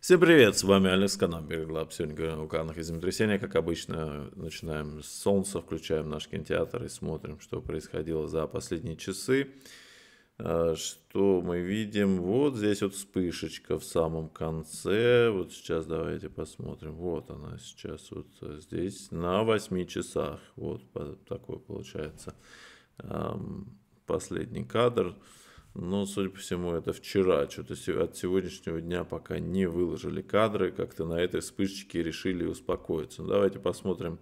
Всем привет, с вами Алекс, канал Береглаб. Сегодня говорим о вулканах и землетрясениях. Как обычно, начинаем с солнца, включаем наш кинотеатр и смотрим, что происходило за последние часы. А, что мы видим? Вот здесь вот вспышечка в самом конце. Вот сейчас давайте посмотрим. Вот она сейчас вот здесь на 8 часах. Вот такой получается последний кадр. Но, судя по всему, это вчера. Что-то от сегодняшнего дня пока не выложили кадры. Как-то на этой вспышечке решили успокоиться. Ну, давайте посмотрим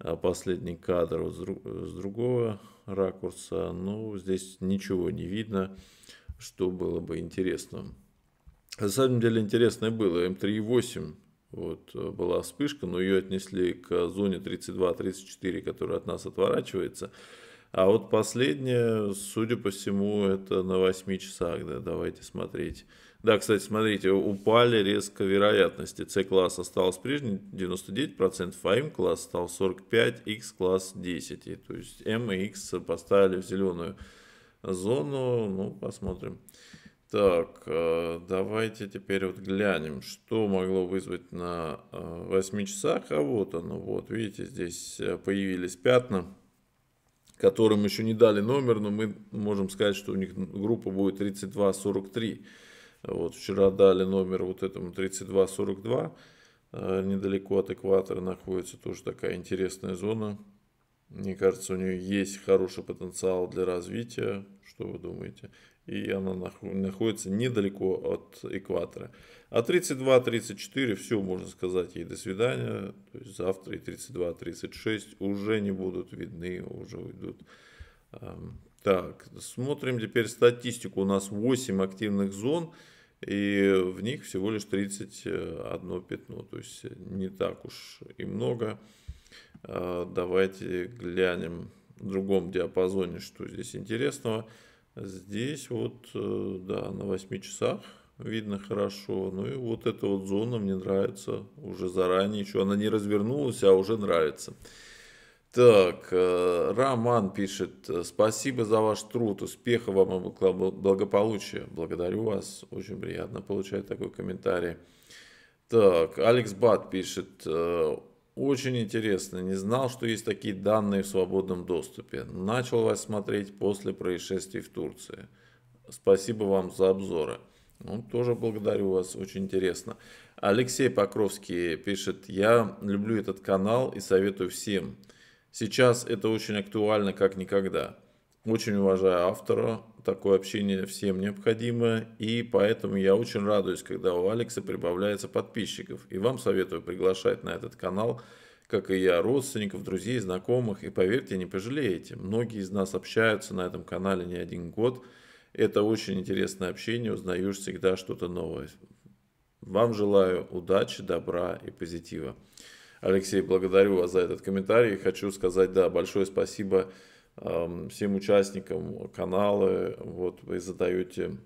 а, последний кадр вот с другого ракурса. Ну, здесь ничего не видно, что было бы интересно. На самом деле интересное было. М3.8 вот, была вспышка, но ее отнесли к зоне 32-34, которая от нас отворачивается. А вот последнее, судя по всему, это на 8 часах, да, давайте смотреть. Да, кстати, смотрите, упали резко вероятности. С-класс остался прежний 99%, а М-класс стал 45%, X-класс 10%. то есть М и X поставили в зеленую зону, ну, посмотрим. Так, э, давайте теперь вот глянем, что могло вызвать на 8 э, часах, а вот оно, вот, видите, здесь э, появились пятна которым еще не дали номер, но мы можем сказать, что у них группа будет 32-43. Вот вчера дали номер вот этому 32-42, э, недалеко от экватора находится тоже такая интересная зона. Мне кажется, у нее есть хороший потенциал для развития. Что вы думаете? и она находится недалеко от экватора. А 32-34, все, можно сказать ей до свидания. То есть завтра и 32-36 уже не будут видны, уже уйдут. Эм, так, смотрим теперь статистику. У нас 8 активных зон, и в них всего лишь 31 пятно. То есть не так уж и много. Э, давайте глянем в другом диапазоне, что здесь интересного. Здесь вот, э, да, на 8 часах видно хорошо. Ну и вот эта вот зона мне нравится уже заранее. Еще она не развернулась, а уже нравится. Так, э, Роман пишет, э, спасибо за ваш труд, успехов вам и благополучия. Благодарю вас, очень приятно получать такой комментарий. Так, Алекс Бат пишет, очень интересно, не знал, что есть такие данные в свободном доступе. Начал вас смотреть после происшествий в Турции. Спасибо вам за обзоры. Ну, тоже благодарю вас, очень интересно. Алексей Покровский пишет, я люблю этот канал и советую всем. Сейчас это очень актуально, как никогда. Очень уважаю автора, такое общение всем необходимо, и поэтому я очень радуюсь, когда у Алекса прибавляется подписчиков. И вам советую приглашать на этот канал, как и я, родственников, друзей, знакомых, и поверьте, не пожалеете. Многие из нас общаются на этом канале не один год. Это очень интересное общение, узнаешь всегда что-то новое. Вам желаю удачи, добра и позитива. Алексей, благодарю вас за этот комментарий. Хочу сказать, да, большое спасибо Эм, всем участникам канала. Вот вы задаете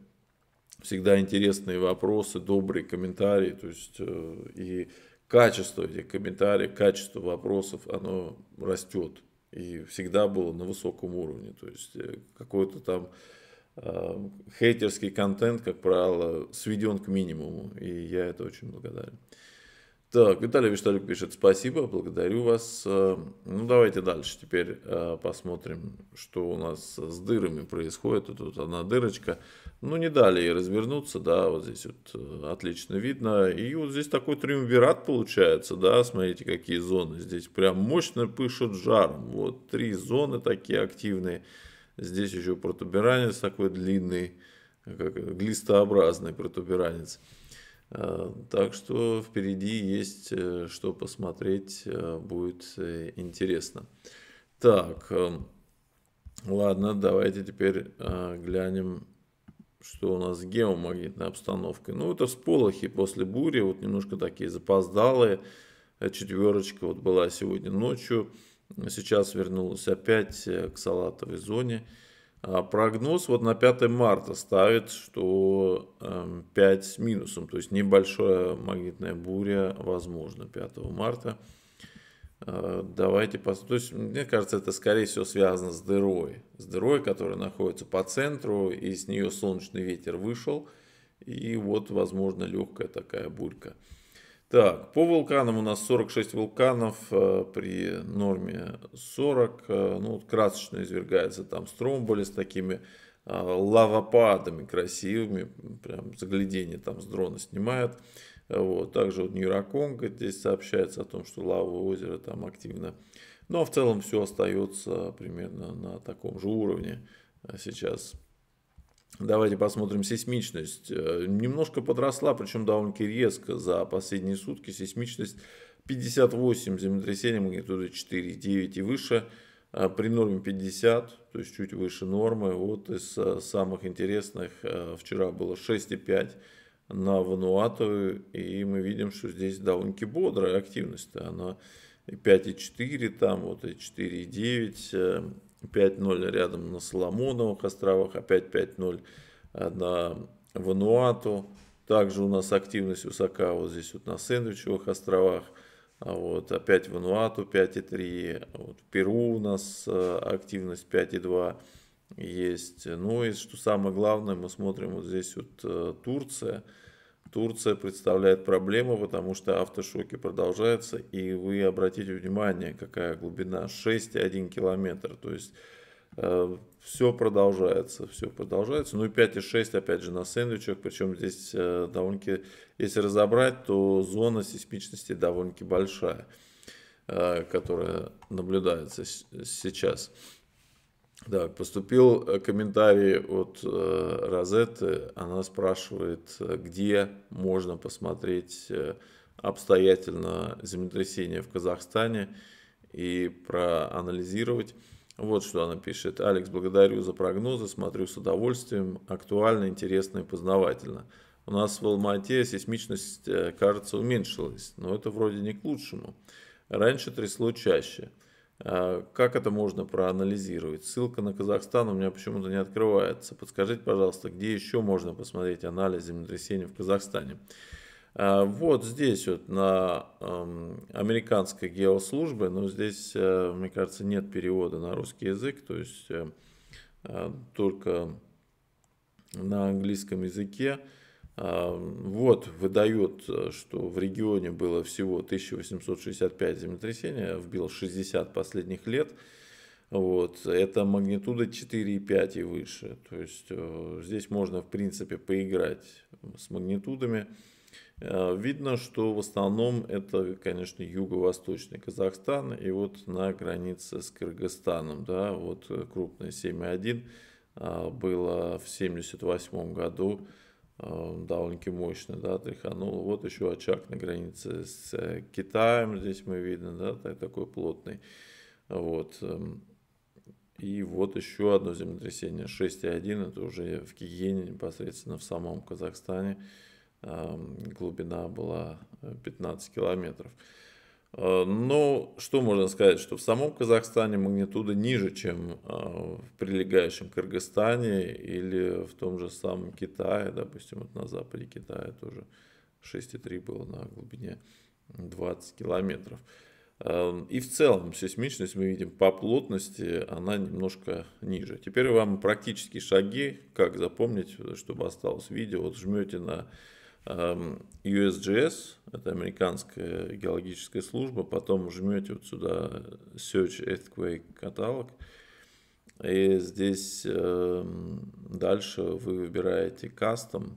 всегда интересные вопросы, добрые комментарии, то есть э, и качество этих комментариев, качество вопросов, оно растет и всегда было на высоком уровне. То есть э, какой-то там эм, хейтерский контент, как правило, сведен к минимуму, и я это очень благодарен. Так, Виталий Вишталюк пишет, спасибо, благодарю вас. Эм, ну, давайте дальше теперь э, посмотрим, что у нас с дырами происходит. Тут одна дырочка. Ну, не дали ей развернуться, да, вот здесь вот э, отлично видно. И вот здесь такой триумвират получается, да, смотрите, какие зоны. Здесь прям мощно пышет жаром. Вот три зоны такие активные. Здесь еще протуберанец такой длинный, как глистообразный протуберанец. Э, так что впереди есть э, что посмотреть, э, будет интересно. Так, эм, ладно, давайте теперь глянем, что у нас с геомагнитной обстановкой. Ну, это всполохи после бури, вот немножко такие запоздалые. Четверочка вот была сегодня ночью, сейчас вернулась опять к салатовой зоне. А, прогноз вот на 5 марта ставит, что 5 эм, с минусом, то есть небольшая магнитная буря возможно 5 марта. А, давайте посмотрим. То есть, мне кажется, это скорее всего связано с дырой. С дырой, которая находится по центру, и с нее солнечный ветер вышел. И вот, возможно, легкая такая бурька. Так, по вулканам у нас 46 вулканов э, при норме 40. Э, ну, вот красочно извергается там Стромболи с такими э, лавопадами красивыми. Прям заглядение там с дрона снимают. Вот. Также вот Нейроконго здесь сообщается о том, что лавовое озеро там активно. Ну, а в целом все остается примерно на таком же уровне сейчас Давайте посмотрим сейсмичность. Э, немножко подросла, причем довольно-таки резко за последние сутки. Сейсмичность 58 землетрясений магнитуды 4,9 и выше. Э, при норме 50, то есть чуть выше нормы. Вот из э, самых интересных вчера было 6,5 на Вануату. И мы видим, что здесь довольно-таки бодрая активность. Она 5,4 там, вот и 4,9. 5-0 рядом на Соломоновых островах, опять 5-0 э, на Вануату. Также у нас активность Усака вот здесь вот на Сэндвичевых островах. А вот, опять Вануату 5,3. Вот, в Перу у нас э, активность 5,2 есть. Ну и что самое главное, мы смотрим вот здесь вот э, Турция. Турция представляет проблему, потому что автошоки продолжаются, и вы обратите внимание, какая глубина 6,1 километр, то есть э, все продолжается, все продолжается. Ну и 5,6 опять же на сэндвичах, причем здесь э, довольно-таки, если разобрать, то зона сейсмичности довольно-таки большая, э, которая наблюдается сейчас. Так, поступил э, комментарий от э, Розетты. Она спрашивает, э, где можно посмотреть э, обстоятельно землетрясение в Казахстане и проанализировать. Вот что она пишет. «Алекс, благодарю за прогнозы, смотрю с удовольствием. Актуально, интересно и познавательно. У нас в Алмате сейсмичность, кажется, уменьшилась, но это вроде не к лучшему. Раньше трясло чаще». А, как это можно проанализировать? Ссылка на Казахстан у меня почему-то не открывается. Подскажите, пожалуйста, где еще можно посмотреть анализ землетрясений в Казахстане? А, вот здесь вот на американской геослужбе, но здесь, э, мне кажется, нет перевода на русский язык, то есть э, а, только на английском языке. А, вот выдает, э, что в регионе было всего 1865 землетрясения вбил 60 последних лет. Вот. Это магнитуда 4,5 и выше. То есть э, здесь можно, в принципе, поиграть с магнитудами. Э, видно, что в основном это, конечно, юго-восточный Казахстан и вот на границе с Кыргызстаном, да, вот крупное 7,1 а, было в 1978 году Э, довольно-таки мощный, да, тряханул. Вот еще очаг на границе с э, Китаем, здесь мы видно, да, такой плотный. Вот. Эм, и вот еще одно землетрясение 6,1, это уже в Кигене, непосредственно в самом Казахстане. Эм, глубина была 15 э, километров. Э, Но ну, что можно сказать, что в самом Казахстане магнитуда ниже, чем э, в прилегающем Кыргызстане или в том же самом Китае, допустим, вот на западе Китая тоже 6,3 было на глубине 20 километров. Эм, и в целом сейсмичность, мы видим, по плотности она немножко ниже. Теперь вам практические шаги, как запомнить, чтобы осталось видео. Вот жмете на Эм, USGS, это американская геологическая служба, потом жмете вот сюда Search Earthquake каталог, и здесь эм, дальше вы выбираете Custom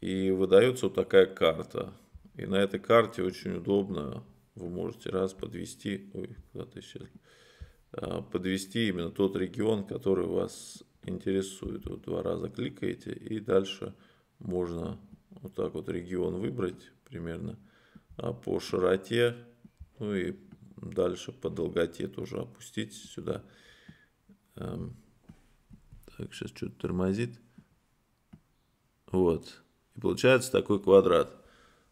и выдается вот такая карта. И на этой карте очень удобно, вы можете раз подвести, ой, куда-то исчез, э, подвести именно тот регион, который вас интересует. Вот два раза кликаете, и дальше можно вот так вот регион выбрать примерно, а по широте, ну и дальше по долготе тоже опустить сюда. Эм, так, сейчас что-то тормозит. Вот. И получается такой квадрат.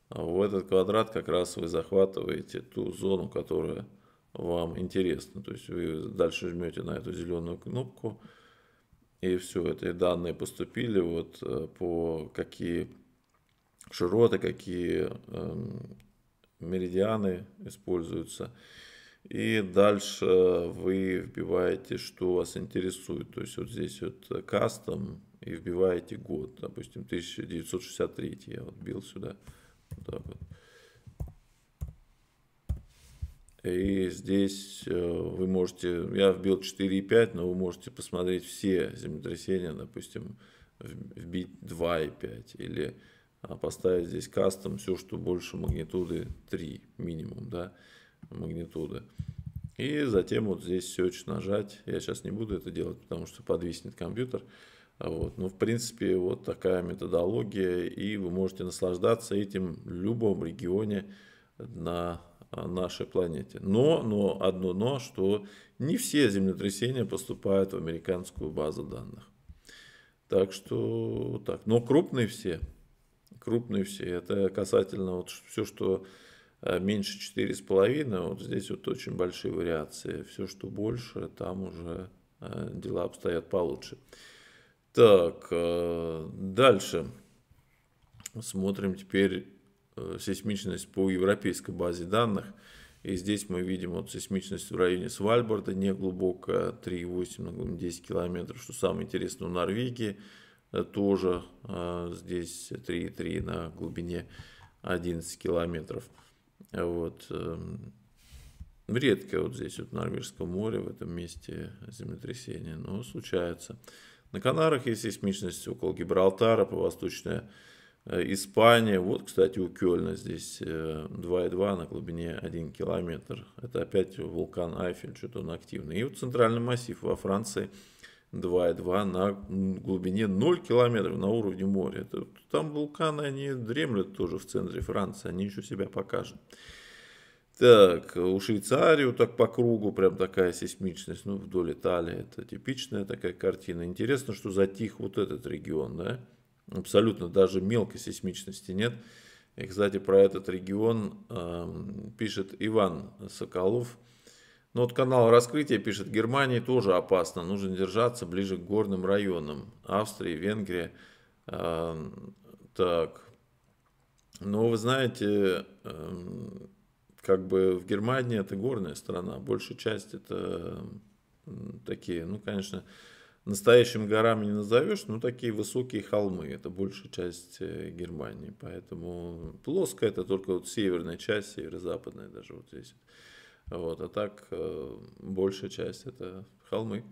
А в этот квадрат как раз вы захватываете ту зону, которая вам интересна. То есть вы дальше жмете на эту зеленую кнопку. И все, эти данные поступили вот э, по какие широты, какие эм, меридианы используются. И дальше вы вбиваете, что вас интересует. То есть вот здесь вот кастом и вбиваете год. Допустим, 1963 я вот бил сюда. Вот так вот. И здесь э, вы можете, я вбил 4,5, но вы можете посмотреть все землетрясения, допустим, вбить 2,5 или а поставить здесь кастом все, что больше магнитуды 3 минимум, да, магнитуды. И затем вот здесь search нажать. Я сейчас не буду это делать, потому что подвиснет компьютер. Вот. но ну, в принципе, вот такая методология, и вы можете наслаждаться этим в любом регионе на а, нашей планете. Но, но, одно но, что не все землетрясения поступают в американскую базу данных. Так что так. Но крупные все крупные все. Это касательно вот все, что э, меньше 4,5, вот здесь вот очень большие вариации. Все, что больше, там уже э, дела обстоят получше. Так, э, дальше. Смотрим теперь сейсмичность по европейской базе данных. И здесь мы видим вот сейсмичность в районе Свальборда, неглубокая, 3,8 на глубине 10 километров, что самое интересное у Норвегии. Э, тоже э, здесь 3,3 на глубине 11 километров. Вот. Эм, редко вот здесь, вот в Норвежском море, в этом месте землетрясение но случается На Канарах есть сейсмичность около Гибралтара, по восточная э, Испания. Вот, кстати, у Кёльна здесь 2,2 на глубине 1 километр. Это опять вулкан Айфель, что-то он активный. И вот центральный массив во Франции – 2,2 на глубине 0 километров на уровне моря. Это, там вулканы, они дремлют тоже в центре Франции, они еще себя покажут. Так, у Швейцарию так по кругу прям такая сейсмичность, ну, вдоль Италии, это типичная такая картина. Интересно, что затих вот этот регион, да, абсолютно даже мелкой сейсмичности нет. И, кстати, про этот регион э, пишет Иван Соколов, но ну, вот канал раскрытия пишет, Германии тоже опасно, нужно держаться ближе к горным районам. Австрии, Венгрия. Эм, так. Но ну, вы знаете, эм, как бы в Германии это горная страна, большая часть это эм, такие, ну, конечно, настоящим горами не назовешь, но такие высокие холмы, это большая часть э, Германии, поэтому плоская, это только вот северная часть, северо-западная даже вот здесь. Вот, а так э, большая часть это холмы.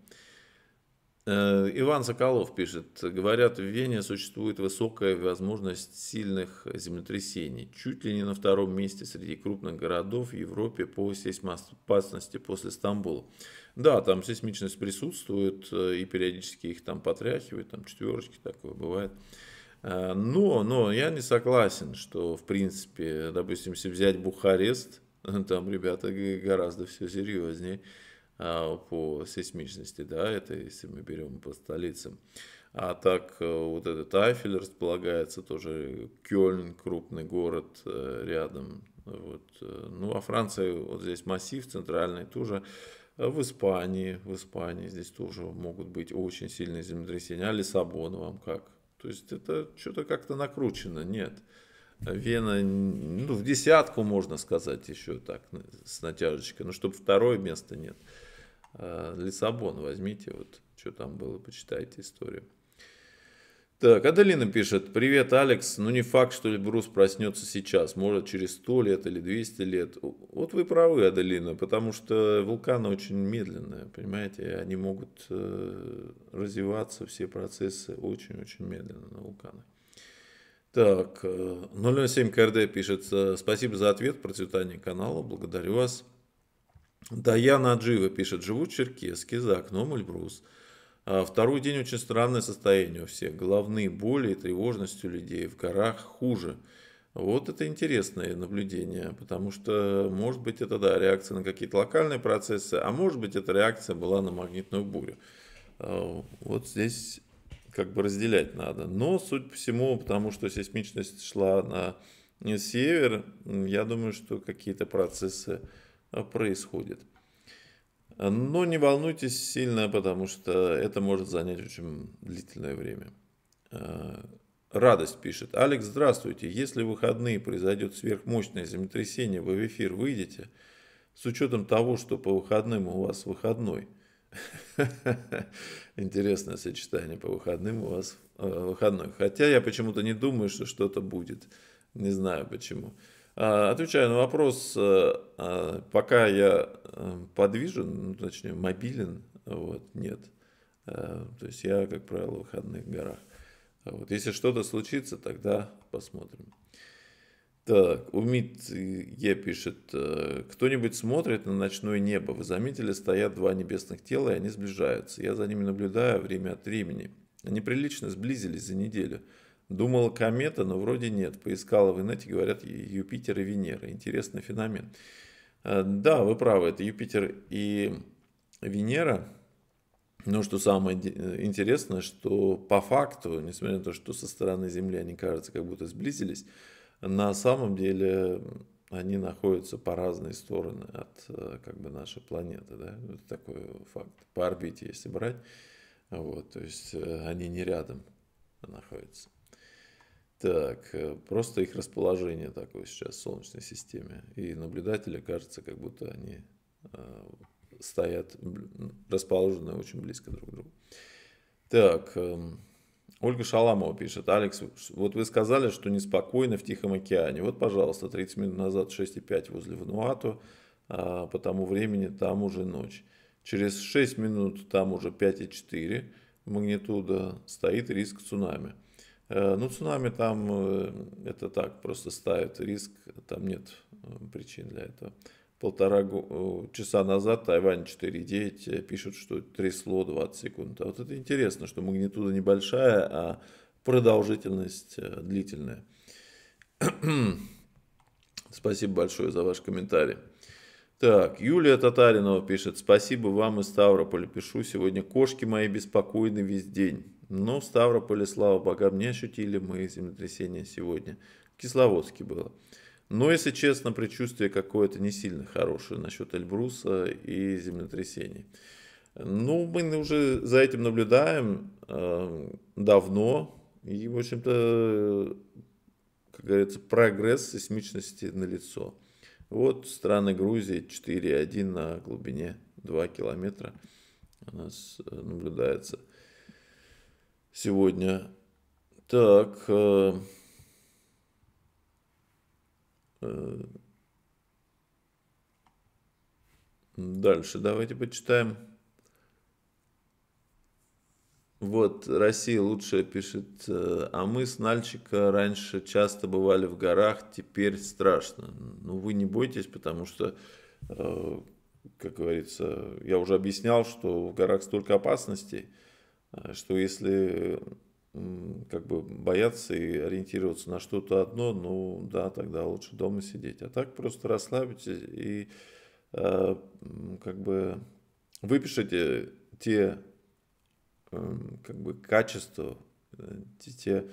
Э, Иван Соколов пишет, говорят, в Вене существует высокая возможность сильных землетрясений, чуть ли не на втором месте среди крупных городов в Европе по сейсмоопасности после Стамбула. Да, там сейсмичность присутствует, э, и периодически их там потряхивает, там четверочки такое бывает. Но, но я не согласен, что, в принципе, допустим, если взять Бухарест – там ребята гораздо все серьезнее а, по сейсмичности, да, это если мы берем по столицам. А так э, вот этот Айфель располагается тоже, Кёльн, крупный город э, рядом. Вот. Э. Ну, а Франция, вот здесь массив центральный тоже, а в Испании, в Испании здесь тоже могут быть очень сильные землетрясения, а Лиссабон вам как? То есть это что-то как-то накручено, нет. Вена, ну, в десятку, можно сказать, еще так, ну, с натяжечкой. Ну, чтобы второе место нет. А, Лиссабон возьмите, вот что там было, почитайте историю. Так, Аделина пишет, привет, Алекс, ну не факт, что Эльбрус проснется сейчас, может через 100 лет или 200 лет. Вот вы правы, Аделина, потому что вулканы очень медленные, понимаете, они могут э, развиваться, все процессы очень-очень медленно на вулканах. Так, 007 э, КРД пишет, спасибо за ответ, процветание канала, благодарю вас. Даяна Аджива пишет, живу в Черкеске, за окном Эльбрус. А второй день очень странное состояние у всех. Головные боли и тревожность у людей в горах хуже. Вот это интересное наблюдение, потому что, может быть, это да, реакция на какие-то локальные процессы, а может быть, эта реакция была на магнитную бурю. Э, вот здесь как бы разделять надо. Но, суть по всему, потому что сейсмичность шла на север, я думаю, что какие-то процессы э, происходят. Но не волнуйтесь сильно, потому что это может занять очень длительное время. Э, радость пишет. Алекс, здравствуйте. Если в выходные произойдет сверхмощное землетрясение, вы в эфир выйдете? С учетом того, что по выходным у вас выходной – Интересное сочетание по выходным у вас э, выходной. Хотя я почему-то не думаю, что что-то будет. Не знаю почему. А, отвечаю на вопрос, э, а, пока я э, подвижен, ну, точнее мобилен, вот, нет. А, то есть я, как правило, в выходных горах. А вот, если что-то случится, тогда посмотрим. Так, Умит Е пишет, э, кто-нибудь смотрит на ночное небо, вы заметили, стоят два небесных тела, и они сближаются. Я за ними наблюдаю время от времени. Они прилично сблизились за неделю. Думала комета, но вроде нет. Поискала в интернете говорят, Юпитер и Венера. Интересный феномен. Э, да, вы правы, это Юпитер и Венера. Но что самое э, интересное, что по факту, несмотря на то, что со стороны Земли они, кажется, как будто сблизились, на самом деле они находятся по разные стороны от э, как бы, нашей планеты. Да? Это такой факт. По орбите, если брать. Вот, то есть э, они не рядом находятся. Так, э, просто их расположение такое сейчас в Солнечной системе. И наблюдатели кажется, как будто они стоят расположены очень близко друг к другу. Так, эм, Ольга Шаламова пишет, Алекс, вот вы сказали, что неспокойно в Тихом океане. Вот, пожалуйста, 30 минут назад 6,5 возле Вануату, а по тому времени там уже ночь. Через 6 минут там уже 5,4 магнитуда, стоит риск цунами. Э, ну, цунами там, э, это так, просто ставит риск, там нет э, причин для этого полтора э, часа назад Тайвань 4.9 э, пишут, что трясло 20 секунд. А вот это интересно, что магнитуда небольшая, а продолжительность э, длительная. Спасибо большое за ваш комментарий. Так, Юлия Татаринова пишет, спасибо вам из Ставрополя, пишу, сегодня кошки мои беспокойны весь день. Но в Ставрополе, слава богам, не ощутили мы землетрясения сегодня. В Кисловодске было. Но, если честно, предчувствие какое-то не сильно хорошее насчет Эльбруса и землетрясений. Ну, мы уже за этим наблюдаем э, давно. И, в общем-то, как говорится, прогресс сейсмичности налицо. лицо. Вот страны Грузии 4,1 на глубине 2 километра у нас э, наблюдается сегодня. Так, э, Э, дальше давайте почитаем. Вот Россия лучшая пишет, э, а мы с Нальчика раньше часто бывали в горах, теперь страшно. Ну вы не бойтесь, потому что, э, как говорится, я уже объяснял, что в горах столько опасностей, что если как бы бояться и ориентироваться на что-то одно, ну да, тогда лучше дома сидеть. А так просто расслабитесь и э, как бы выпишите те э, как бы качества, э, те, те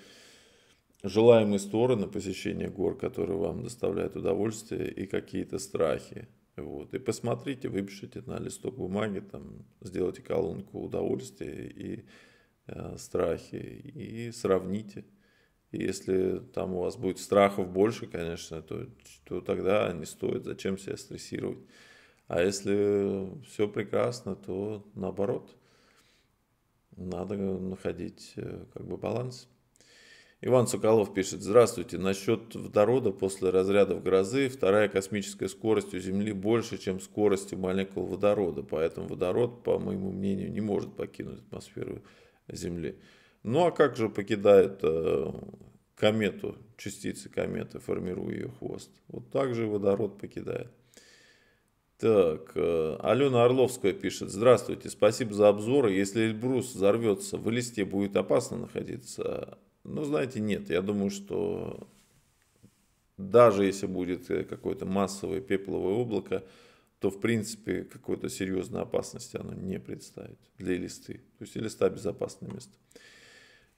желаемые стороны посещения гор, которые вам доставляют удовольствие и какие-то страхи. Вот. И посмотрите, выпишите на листок бумаги, там, сделайте колонку удовольствия и Э, страхи и сравните. И если там у вас будет страхов больше, конечно, то, то тогда не стоит, зачем себя стрессировать. А если все прекрасно, то наоборот, надо находить э, как бы баланс. Иван Соколов пишет, здравствуйте, насчет водорода после разрядов грозы вторая космическая скорость у Земли больше, чем скорость у молекул водорода, поэтому водород, по моему мнению, не может покинуть атмосферу Земли. Ну а как же покидает э, комету, частицы кометы, формируя ее хвост? Вот так же водород покидает. Так, э, Алена Орловская пишет. Здравствуйте, спасибо за обзоры. Если Брус взорвется, в листе будет опасно находиться? Ну, знаете, нет. Я думаю, что даже если будет э, какое-то массовое пепловое облако, то в принципе какой-то серьезной опасности оно не представит для листы. То есть листа безопасное место.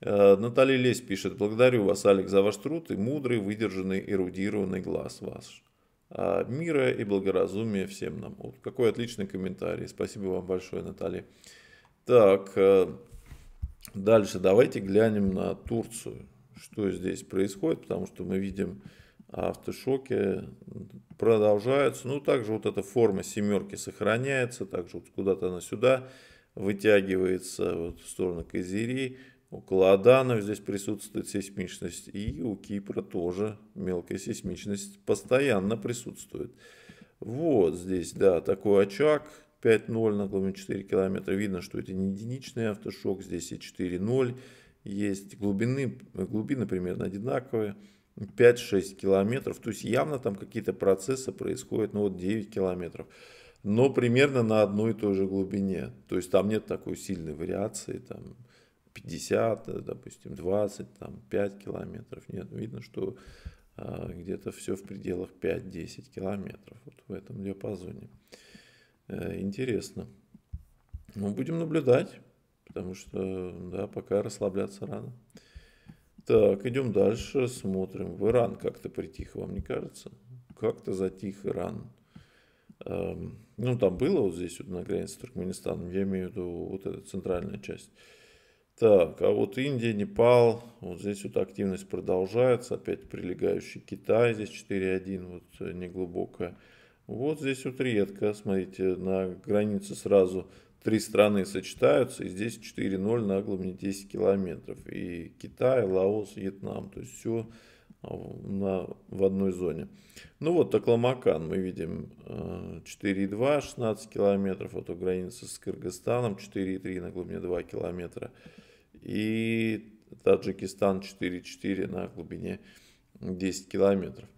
Э, Наталья Лесь пишет, благодарю вас, Алекс, за ваш труд и мудрый, выдержанный, эрудированный глаз ваш. А мира и благоразумия всем нам. Вот какой отличный комментарий. Спасибо вам большое, Наталья. Так, э, дальше давайте глянем на Турцию. Что здесь происходит, потому что мы видим, автошоки продолжаются. Ну, также вот эта форма семерки сохраняется, также вот куда-то она сюда вытягивается, вот в сторону Козери. Около Аданов здесь присутствует сейсмичность, и у Кипра тоже мелкая сейсмичность постоянно присутствует. Вот здесь, да, такой очаг 5.0 на глубине 4 километра. Видно, что это не единичный автошок, здесь и 4.0 есть. Глубины, глубины примерно одинаковые. 5-6 километров. То есть явно там какие-то процессы происходят, ну вот 9 километров. Но примерно на одной и той же глубине. То есть там нет такой сильной вариации, там 50, э, допустим, 20, там 5 километров. Нет, видно, что а, где-то все в пределах 5-10 километров. Вот в этом диапазоне. А, интересно. Ну, будем наблюдать, потому что, да, пока расслабляться рано. Так, идем дальше, смотрим. В Иран как-то притих, вам не кажется? Как-то затих Иран. Эм, ну, там было вот здесь, вот на границе с Туркменистаном, я имею в виду вот эта центральная часть. Так, а вот Индия, Непал, вот здесь вот активность продолжается, опять прилегающий Китай, здесь 4.1, вот э, неглубокая. Вот здесь вот редко, смотрите, на границе сразу три страны сочетаются, и здесь 4-0 на глубине 10 километров. И Китай, Лаос, Вьетнам, то есть все а, на, в одной зоне. Ну вот Такламакан мы видим 4,2, э, 16 километров, вот у границы с Кыргызстаном 4,3 на глубине 2 километра. И Таджикистан 4,4 на глубине 10 километров.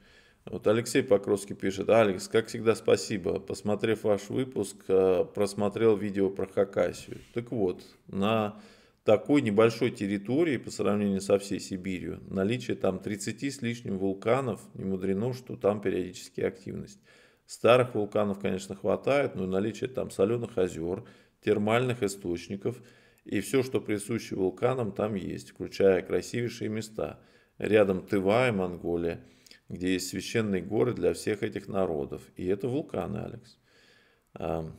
Вот Алексей Покровский пишет, Алекс, как всегда, спасибо. Посмотрев ваш выпуск, э, просмотрел видео про Хакасию. Так вот, на такой небольшой территории по сравнению со всей Сибирью, наличие там 30 с лишним вулканов, не мудрено, что там периодически активность. Старых вулканов, конечно, хватает, но наличие там соленых озер, термальных источников и все, что присуще вулканам, там есть, включая красивейшие места. Рядом Тыва и Монголия – где есть священные горы для всех этих народов. И это вулканы, Алекс.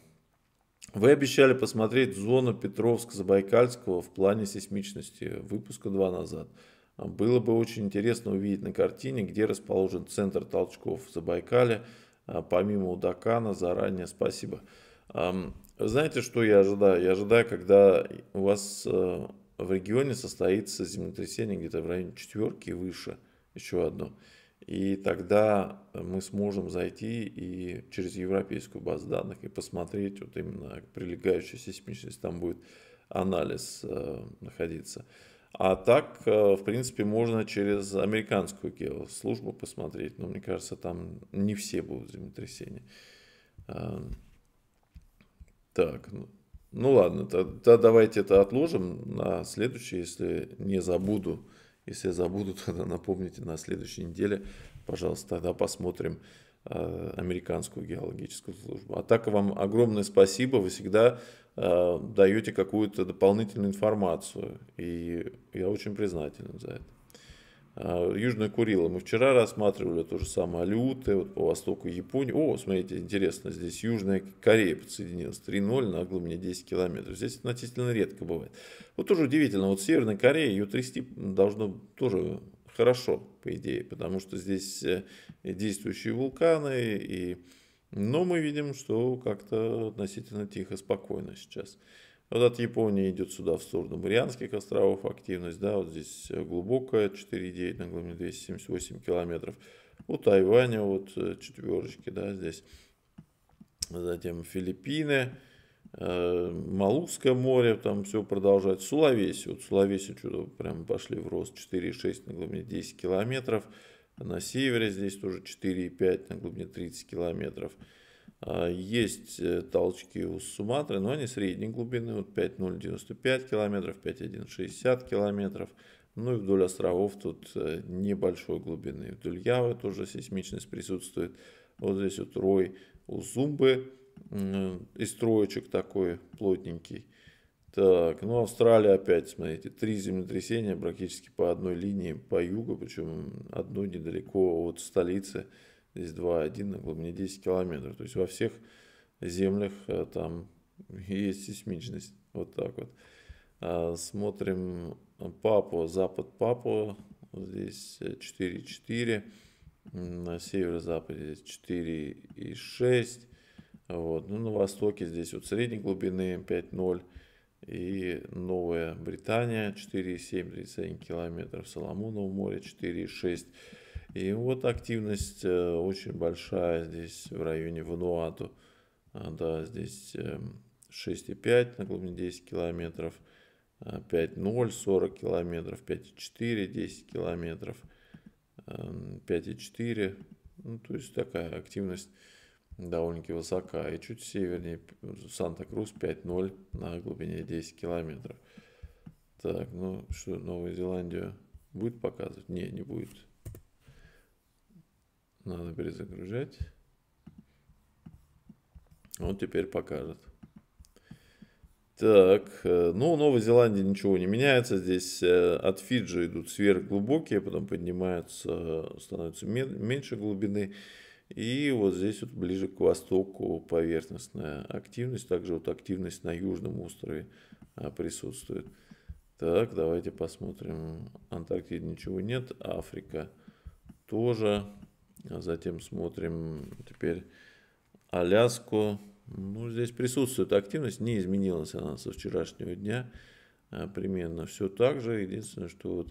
Вы обещали посмотреть зону Петровск-Забайкальского в плане сейсмичности выпуска два назад. Было бы очень интересно увидеть на картине, где расположен центр толчков в Забайкале, а, помимо Удакана, заранее спасибо. Знаете, что я ожидаю? Я ожидаю, когда у вас э, в регионе состоится землетрясение где-то в районе четверки и выше, еще одно. И тогда мы сможем зайти и через европейскую базу данных и посмотреть, вот именно прилегающую сейсмичность, там будет анализ э, находиться. А так, э, в принципе, можно через американскую геослужбу посмотреть, но мне кажется, там не все будут землетрясения. Э, так, ну, ну ладно, тогда давайте это отложим на следующее, если не забуду. Если я забуду, тогда напомните на следующей неделе, пожалуйста, тогда посмотрим э, американскую геологическую службу. А так вам огромное спасибо, вы всегда э, даете какую-то дополнительную информацию, и я очень признателен за это. А, Южная Курила. Мы вчера рассматривали то же самое Алюты, вот по востоку Японии. О, смотрите, интересно, здесь Южная Корея подсоединилась. 3.0 на глубине 10 километров. Здесь относительно редко бывает. Вот тоже удивительно, вот Северная Корея, ее трясти должно тоже хорошо, по идее, потому что здесь э, действующие вулканы и но мы видим, что как-то относительно тихо, спокойно сейчас. Вот от Японии идет сюда в сторону Марианских островов активность, да, вот здесь э, глубокая, 4,9 на глубине 278 километров. У Тайваня вот э, четверочки, да, здесь. Затем Филиппины, э, Малузское море, там все продолжает. Сулавеси, вот Сулавеси что-то прям пошли в рост, 4,6 на глубине 10 километров. На севере здесь тоже 4,5 на глубине 30 километров. А, есть э, толчки у Суматры, но они средней глубины, вот 5,095 километров, 5,160 километров. Ну и вдоль островов тут э, небольшой глубины. Вдоль Явы тоже сейсмичность присутствует. Вот здесь вот рой у Зумбы из троечек такой плотненький. Так, ну Австралия опять, смотрите, три землетрясения практически по одной линии по югу, причем одно недалеко от столицы здесь 2,1 на глубине 10 километров. То есть во всех землях э, там есть сейсмичность. Вот так вот. А, смотрим папу запад папу Здесь 4,4. На северо-западе здесь 4,6. Вот. Ну, на востоке здесь вот средней глубины 5,0. И Новая Британия 4,7 километров. Соломоново море 4,6 и вот активность э, очень большая здесь в районе Вануату. А, да, здесь 6,5 эм, на глубине 10 километров, 5,0 а, 40 километров, 5,4 10 километров, 5,4. Эм, ну, то есть такая активность довольно-таки высока. И чуть севернее Санта-Крус 5.0 на глубине 10 километров. Так, ну что, Новая Зеландия будет показывать? Не, не будет. Надо перезагружать. Он теперь покажет. Так, э, ну, в Новой Зеландии ничего не меняется. Здесь э, от Фиджи идут сверхглубокие, потом поднимаются, становятся меньше глубины. И вот здесь вот ближе к востоку поверхностная активность. Также вот активность на южном острове э, присутствует. Так, давайте посмотрим. Антарктида ничего нет. Африка тоже. А затем смотрим теперь Аляску. Ну, здесь присутствует активность, не изменилась она со вчерашнего дня. А, примерно все так же. Единственное, что вот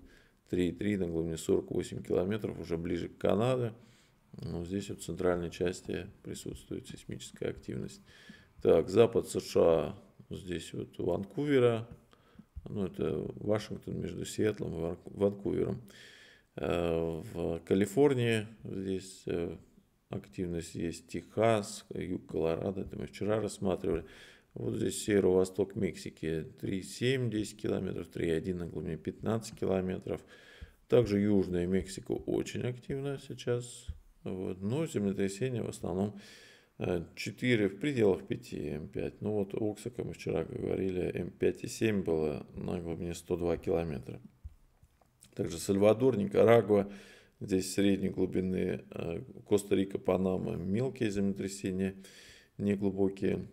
3,3 на глубине 48 километров уже ближе к Канаде. Но здесь вот в центральной части присутствует сейсмическая активность. Так, запад США, здесь вот Ванкувера, ну это Вашингтон между Сиэтлом и Ванкувером. Э, в Калифорнии здесь э, активность есть, Техас, юг Колорадо, это мы вчера рассматривали. Вот здесь северо-восток Мексики 3,7 10 километров, 3,1 на глубине 15 километров. Также Южная Мексика очень активна сейчас, вот. но землетрясения в основном 4 э, в пределах 5 М5. Эм ну вот Оксака мы вчера говорили, М5,7 эм было на глубине 102 километра также Сальвадор, Никарагуа, здесь средней глубины, э, Коста-Рика, Панама, мелкие землетрясения, неглубокие.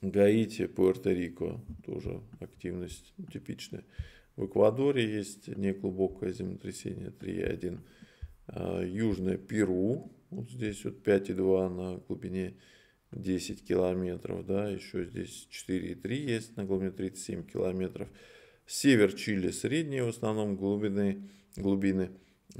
Гаити, Пуэрто-Рико, тоже активность типичная. В Эквадоре есть неглубокое землетрясение 3,1. Э, южное Перу, вот здесь вот 5,2 на глубине 10 километров, да, еще здесь 4,3 есть на глубине 37 километров. Север Чили средние в основном глубины, глубины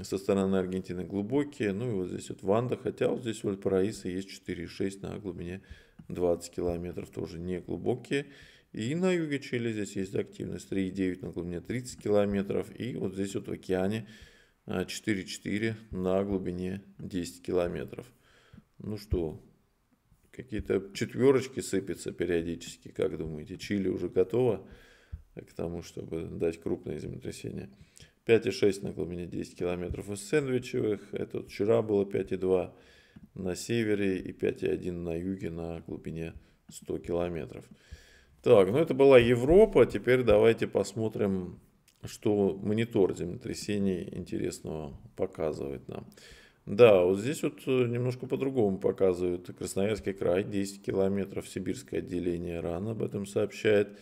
со стороны Аргентины глубокие. Ну и вот здесь вот Ванда, хотя вот здесь Вальпараиса есть 4,6 на глубине 20 километров, тоже не глубокие. И на юге Чили здесь есть активность 3,9 на глубине 30 километров. И вот здесь вот в океане 4,4 а, на глубине 10 километров. Ну что, какие-то четверочки сыпятся периодически, как думаете, Чили уже готово? к тому, чтобы дать крупное землетрясение. 5,6 на глубине 10 километров у Сэндвичевых, это вот вчера было 5,2 на севере и 5,1 на юге на глубине 100 километров. Так, ну это была Европа, теперь давайте посмотрим, что монитор землетрясений интересного показывает нам. Да, вот здесь вот э, немножко по-другому показывают. Красноярский край, 10 километров, сибирское отделение РАН об этом сообщает.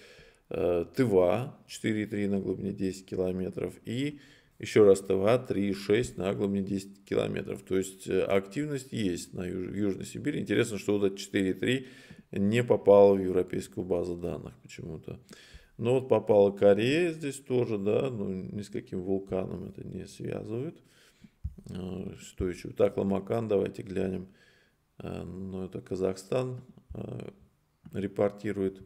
Э, Тыва 4,3 на глубине 10 километров и еще раз Тыва 3,6 на глубине 10 километров. То есть э, активность есть на Юж, в Южной Сибири. Интересно, что вот этот 4,3 не попало в европейскую базу данных почему-то. Но ну, вот попала Корея здесь тоже, да, но ни с каким вулканом это не связывают. Э, что еще? Так, Ламакан, давайте глянем. Но ну, это Казахстан репортирует.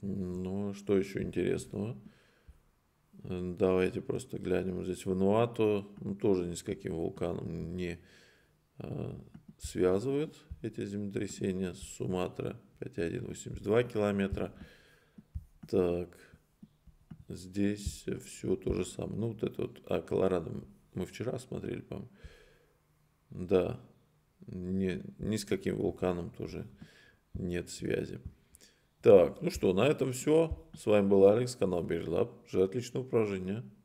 Ну, что еще интересного? Давайте просто глянем здесь в Вануату. Ну, тоже ни с каким вулканом не э, связывают эти землетрясения. Суматра 5,182 километра. Так, здесь все то же самое. Ну, вот это вот, а, Колорадо мы вчера смотрели, по-моему. Да, Не ни с каким вулканом тоже нет связи. Так, ну что, на этом все. С вами был Алекс, канал Бежлаб. Желаю отличного упражнения.